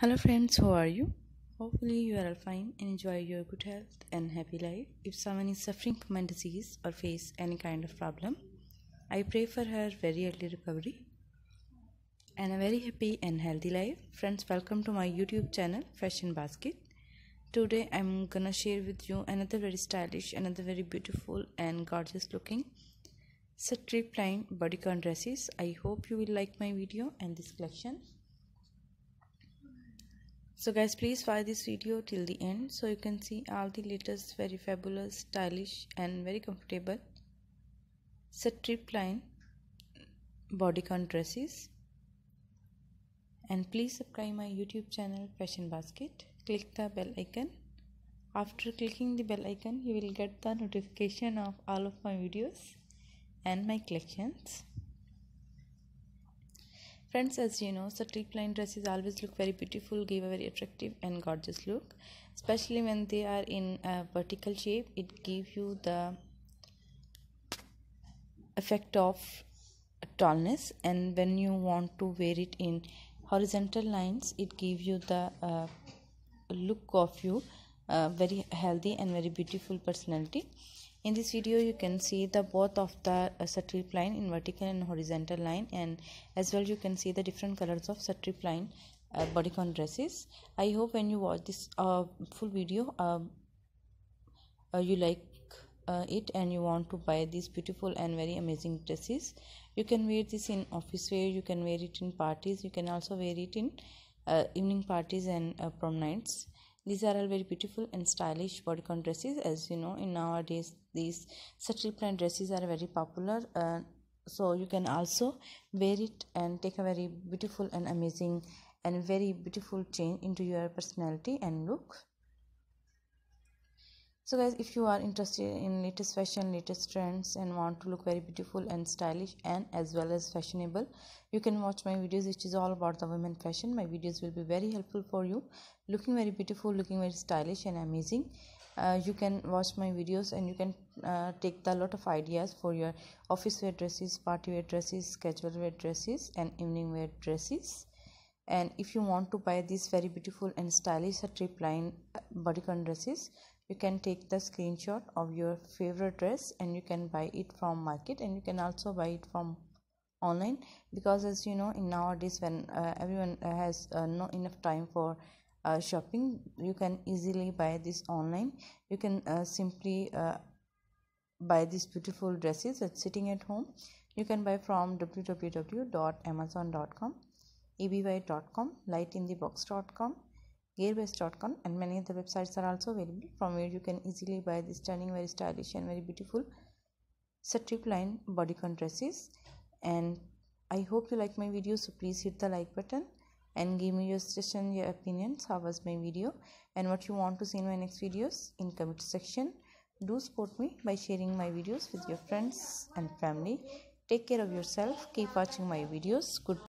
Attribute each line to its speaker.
Speaker 1: hello friends how are you hopefully you are all fine and enjoy your good health and happy life if someone is suffering from a disease or face any kind of problem i pray for her very early recovery and a very happy and healthy life friends welcome to my youtube channel fashion basket today i'm gonna share with you another very stylish another very beautiful and gorgeous looking strip line bodycon dresses i hope you will like my video and this collection so guys please watch this video till the end so you can see all the latest very fabulous stylish and very comfortable set trip line bodycon dresses and please subscribe my youtube channel fashion basket click the bell icon after clicking the bell icon you will get the notification of all of my videos and my collections Friends, as you know, Satiq line dresses always look very beautiful, give a very attractive and gorgeous look. Especially when they are in a vertical shape, it gives you the effect of tallness. And when you want to wear it in horizontal lines, it gives you the uh, look of you, uh, very healthy and very beautiful personality in this video you can see the both of the uh, strip line in vertical and horizontal line and as well you can see the different colors of strip line uh, bodycon dresses i hope when you watch this uh, full video uh, uh you like uh, it and you want to buy these beautiful and very amazing dresses you can wear this in office wear you can wear it in parties you can also wear it in uh, evening parties and prom nights these are all very beautiful and stylish bodycon dresses as you know in nowadays these subtle print dresses are very popular uh, so you can also wear it and take a very beautiful and amazing and very beautiful change into your personality and look so guys if you are interested in latest fashion latest trends and want to look very beautiful and stylish and as well as fashionable you can watch my videos which is all about the women fashion my videos will be very helpful for you looking very beautiful looking very stylish and amazing uh, you can watch my videos and you can uh, take a lot of ideas for your office wear dresses party wear dresses casual wear dresses and evening wear dresses and if you want to buy these very beautiful and stylish trip line uh, bodycon dresses you can take the screenshot of your favorite dress and you can buy it from market and you can also buy it from online because as you know in nowadays when uh, everyone has uh, not enough time for uh, shopping you can easily buy this online you can uh, simply uh, buy these beautiful dresses that's sitting at home you can buy from www.amazon.com eby.com lightinthebox.com gearbest.com and many other websites are also available from where you can easily buy this stunning very stylish and very beautiful strip line bodycon dresses and i hope you like my video so please hit the like button and give me your suggestion your opinions how was my video and what you want to see in my next videos in comment section do support me by sharing my videos with your friends and family take care of yourself keep watching my videos good